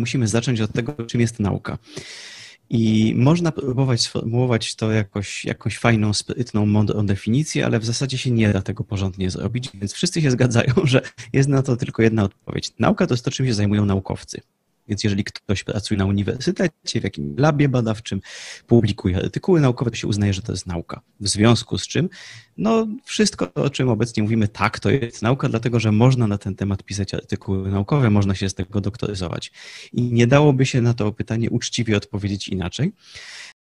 musimy zacząć od tego, czym jest nauka. I można próbować sformułować to jakoś, jakąś fajną, sprytną, mądrą definicję, ale w zasadzie się nie da tego porządnie zrobić, więc wszyscy się zgadzają, że jest na to tylko jedna odpowiedź. Nauka to jest to, czym się zajmują naukowcy. Więc jeżeli ktoś pracuje na uniwersytecie, w jakimś labie badawczym, publikuje artykuły naukowe, to się uznaje, że to jest nauka. W związku z czym, no wszystko, o czym obecnie mówimy, tak, to jest nauka, dlatego że można na ten temat pisać artykuły naukowe, można się z tego doktoryzować. I nie dałoby się na to pytanie uczciwie odpowiedzieć inaczej.